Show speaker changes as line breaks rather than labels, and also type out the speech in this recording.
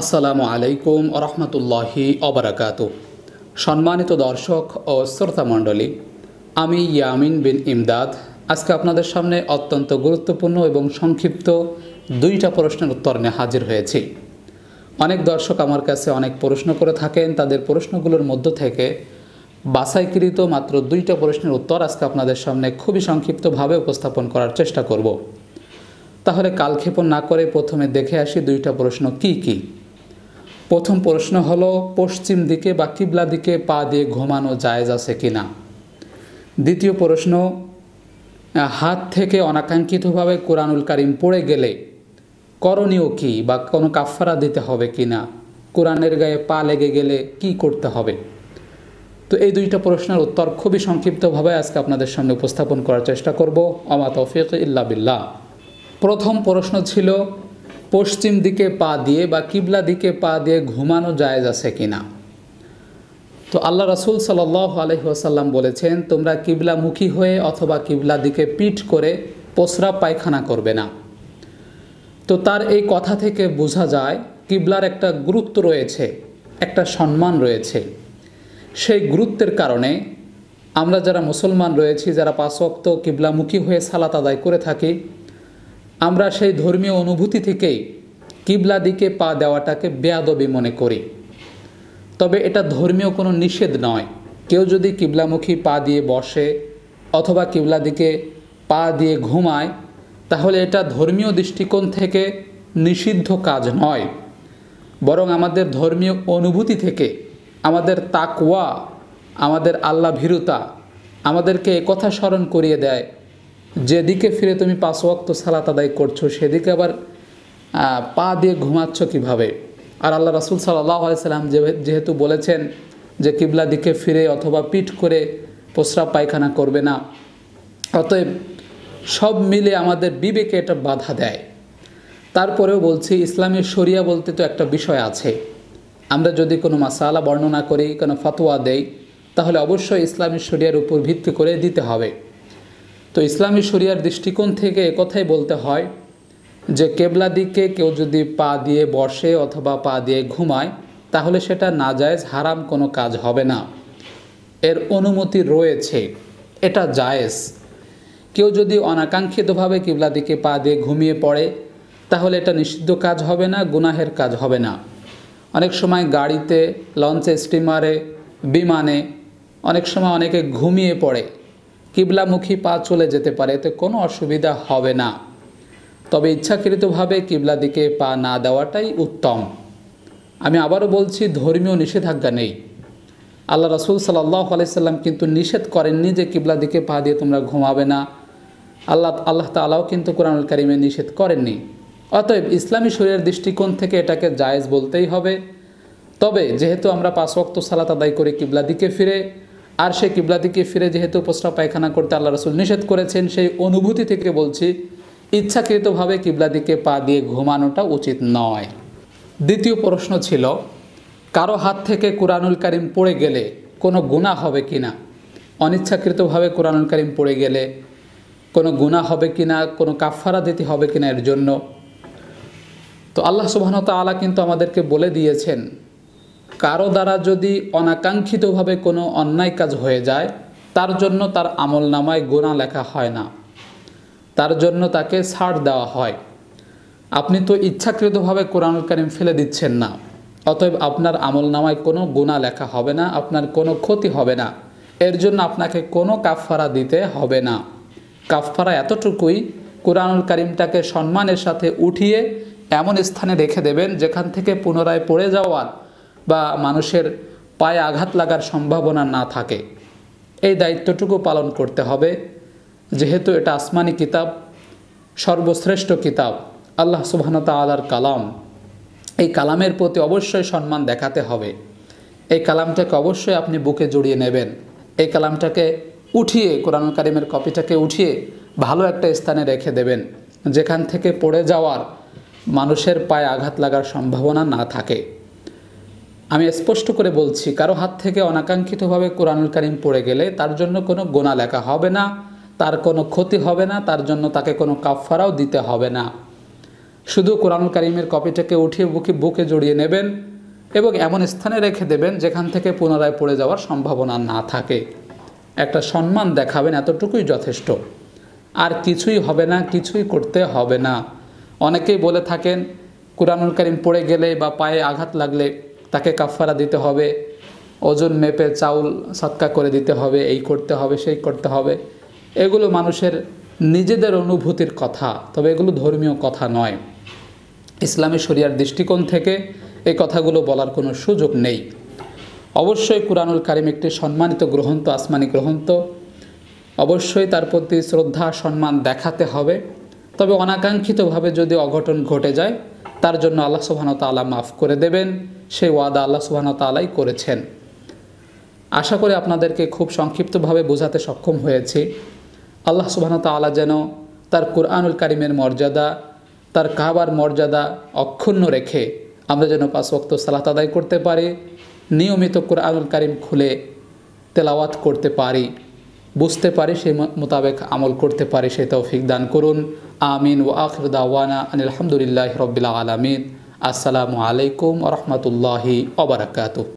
আসসালামু আলাইকুম রহমতুল্লাহি অবরাকাত সম্মানিত দর্শক ও শ্রোতামণ্ডলী আমি ইয়ামিন বিন ইমদাদ আজকে আপনাদের সামনে অত্যন্ত গুরুত্বপূর্ণ এবং সংক্ষিপ্ত দুইটা প্রশ্নের উত্তর নিয়ে হাজির হয়েছি অনেক দর্শক আমার কাছে অনেক প্রশ্ন করে থাকেন তাদের প্রশ্নগুলোর মধ্য থেকে বাছাইকৃত মাত্র দুইটা প্রশ্নের উত্তর আজকে আপনাদের সামনে খুবই সংক্ষিপ্তভাবে উপস্থাপন করার চেষ্টা করব তাহলে কালক্ষেপণ না করে প্রথমে দেখে আসি দুইটা প্রশ্ন কি কী প্রথম প্রশ্ন হলো পশ্চিম দিকে বা কিবলা দিকে পা দিয়ে ঘুমানো জায়জ আছে কি না দ্বিতীয় প্রশ্ন হাত থেকে অনাকাঙ্ক্ষিতভাবে কোরআনুল কারিম পড়ে গেলে করণীয় কি বা কোনো কাফারা দিতে হবে কি না কোরআনের গায়ে পা লেগে গেলে কি করতে হবে তো এই দুইটা প্রশ্নের উত্তর খুবই সংক্ষিপ্তভাবে আজকে আপনাদের সামনে উপস্থাপন করার চেষ্টা করব অমা তৌফিক ইল্লা বিল্লাহ প্রথম প্রশ্ন ছিল পশ্চিম দিকে পা দিয়ে বা কিবলা দিকে পা দিয়ে ঘুমানো জায়জ আছে কি না তো আল্লাহ রাসুল সাল্লাহ আলহিহাসাল্লাম বলেছেন তোমরা কিবলামুখী হয়ে অথবা কিবলা দিকে পিঠ করে পোসরা পায়খানা করবে না তো তার এই কথা থেকে বোঝা যায় কিবলার একটা গুরুত্ব রয়েছে একটা সম্মান রয়েছে সেই গুরুত্বের কারণে আমরা যারা মুসলমান রয়েছি যারা পাশক্ত কিবলামুখী হয়ে সালাত আদায় করে থাকি আমরা সেই ধর্মীয় অনুভূতি থেকেই কিবলা দিকে পা দেওয়াটাকে বেয়াদবি মনে করি তবে এটা ধর্মীয় কোনো নিষেধ নয় কেউ যদি কিবলামুখী পা দিয়ে বসে অথবা কিবলা দিকে পা দিয়ে ঘুমায় তাহলে এটা ধর্মীয় দৃষ্টিকোণ থেকে নিষিদ্ধ কাজ নয় বরং আমাদের ধর্মীয় অনুভূতি থেকে আমাদের তাকওয়া আমাদের আল্লাভীরুতা আমাদেরকে একথা স্মরণ করিয়ে দেয় যেদিকে ফিরে তুমি পাঁচ ওয়াক্ত সালাত আদায় করছো সেদিকে আবার পা দিয়ে ঘুমাচ্ছ কিভাবে আর আল্লাহ রাসুল সাল্লাহ আলাইসাল্লাম যেহেতু বলেছেন যে কিবলা দিকে ফিরে অথবা পিঠ করে প্রস্রাব পায়খানা করবে না অতএব সব মিলে আমাদের বিবেকে এটা বাধা দেয় তারপরেও বলছি ইসলামের শরিয়া বলতে তো একটা বিষয় আছে আমরা যদি কোনো মাসালা বর্ণনা করি কোনো ফতোয়া দেই তাহলে অবশ্যই ইসলামের শরিয়ার উপর ভিত্তি করে দিতে হবে তো ইসলামী শরিয়ার দৃষ্টিকোণ থেকে একথাই বলতে হয় যে কেবলা দিকে কেউ যদি পা দিয়ে বসে অথবা পা দিয়ে ঘুমায় তাহলে সেটা না যায়জ হারাম কোনো কাজ হবে না এর অনুমতি রয়েছে এটা জায়েজ কেউ যদি অনাকাঙ্ক্ষিতভাবে কেবলা দিকে পা দিয়ে ঘুমিয়ে পড়ে তাহলে এটা নিষিদ্ধ কাজ হবে না গুনাহের কাজ হবে না অনেক সময় গাড়িতে লঞ্চে স্টিমারে বিমানে অনেক সময় অনেকে ঘুমিয়ে পড়ে কিবলামুখী পা চলে যেতে পারে এতে কোনো অসুবিধা হবে না তবে ইচ্ছাকৃতভাবে কিবলা দিকে পা না দেওয়াটাই উত্তম আমি আবারও বলছি ধর্মীয় নিষেধাজ্ঞা নেই আল্লাহ রসুল সাল্লাহ আলাইসাল্লাম কিন্তু নিষেধ করেননি যে কিবলা দিকে পা দিয়ে তোমরা ঘুমাবে না আল্লাহ আল্লাহ তালাও কিন্তু কোরআনুল কারিমে নিষেধ করেননি অতএব ইসলামী শরীরের দৃষ্টিকোণ থেকে এটাকে জায়েজ বলতেই হবে তবে যেহেতু আমরা পাঁচ ওক্ত সালাত আদায় করে কিবলা দিকে ফিরে আর সে কিবলা দিকে ফিরে যেহেতু প্রস্রাব পায়খানা করতে আল্লাহ রসুল নিষেধ করেছেন সেই অনুভূতি থেকে বলছি ইচ্ছাকৃতভাবে কিবলা দিকে পা দিয়ে ঘুমানোটা উচিত নয় দ্বিতীয় প্রশ্ন ছিল কারো হাত থেকে কোরআনুল কারিম পড়ে গেলে কোনো গুণা হবে কি না অনিচ্ছাকৃতভাবে কোরআনুল কারিম পড়ে গেলে কোনো গুণা হবে কি না কোনো কাফারা দিতে হবে কি না এর জন্য তো আল্লাহ সুবাহন তালা কিন্তু আমাদেরকে বলে দিয়েছেন কারো দ্বারা যদি অনাকাঙ্ক্ষিতভাবে কোনো অন্যায় কাজ হয়ে যায় তার জন্য তার আমল নামায় গোনা লেখা হয় না তার জন্য তাকে ছাড় দেওয়া হয় আপনি তো ইচ্ছাকৃতভাবে কোরআনুল কারিম ফেলে দিচ্ছেন না অতএব আপনার আমল নামায় কোনো গুণা লেখা হবে না আপনার কোনো ক্ষতি হবে না এর জন্য আপনাকে কোনো কাফফারা দিতে হবে না কাফফারা এতটুকুই কোরআনুল কারিমটাকে সম্মানের সাথে উঠিয়ে এমন স্থানে রেখে দেবেন যেখান থেকে পুনরায় পড়ে যাওয়ার বা মানুষের পায়ে আঘাত লাগার সম্ভাবনা না থাকে এই দায়িত্বটুকু পালন করতে হবে যেহেতু এটা আসমানি কিতাব সর্বশ্রেষ্ঠ কিতাব আল্লাহ সুবাহনতা আলার কালাম এই কালামের প্রতি অবশ্যই সম্মান দেখাতে হবে এই কালামটাকে অবশ্যই আপনি বুকে জড়িয়ে নেবেন এই কালামটাকে উঠিয়ে কোরআন কারিমের কপিটাকে উঠিয়ে ভালো একটা স্থানে রেখে দেবেন যেখান থেকে পড়ে যাওয়ার মানুষের পায়ে আঘাত লাগার সম্ভাবনা না থাকে আমি স্পষ্ট করে বলছি কারো হাত থেকে অনাকাঙ্ক্ষিতভাবে কোরআনুল কারিম পড়ে গেলে তার জন্য কোনো গোনা লেখা হবে না তার কোনো ক্ষতি হবে না তার জন্য তাকে কোনো কাফারাও দিতে হবে না শুধু কোরআনুল কারিমের কপিটাকে উঠিয়ে বুকে বুকে জড়িয়ে নেবেন এবং এমন স্থানে রেখে দেবেন যেখান থেকে পুনরায় পড়ে যাওয়ার সম্ভাবনা না থাকে একটা সম্মান দেখাবেন এতটুকুই যথেষ্ট আর কিছুই হবে না কিছুই করতে হবে না অনেকেই বলে থাকেন কোরআনুল কারিম পড়ে গেলে বা পায়ে আঘাত লাগলে তাকে কাফারা দিতে হবে ওজন মেপে চাউল সৎকা করে দিতে হবে এই করতে হবে সেই করতে হবে এগুলো মানুষের নিজেদের অনুভূতির কথা তবে এগুলো ধর্মীয় কথা নয় ইসলামী শরিয়ার দৃষ্টিকোণ থেকে এই কথাগুলো বলার কোনো সুযোগ নেই অবশ্যই কুরআনুল কারিম একটি সম্মানিত গ্রহন্ত আসমানি গ্রহন্ত অবশ্যই তার প্রতি শ্রদ্ধা সম্মান দেখাতে হবে তবে অনাকাঙ্ক্ষিতভাবে যদি অঘটন ঘটে যায় তার জন্য আল্লাহ সুবাহানো তালা মাফ করে দেবেন সেই ওয়াদা আল্লাহ সুবাহানো তালাই করেছেন আশা করি আপনাদেরকে খুব সংক্ষিপ্তভাবে বোঝাতে সক্ষম হয়েছি আল্লাহ সুবাহানো তালা যেন তার কুরআনুল কারিমের মর্যাদা তার কাবার মর্যাদা অক্ষুণ্ণ রেখে আমরা যেন পাঁচ ওক্ত সালাত আদায় করতে পারি নিয়মিত কোরআনুল কারিম খুলে তেলাওয়াত করতে পারি বুঝতে পারি সেই মোতাবেক আমল করতে পারি সে তৌফিক দান করুন আমিন ও আখির দাওয়ানা আনিলামদুলিল্লাহ রবিল্লা আলমিন আসসালামু আলাইকুম রহমতুল্লাহি অবরাকাত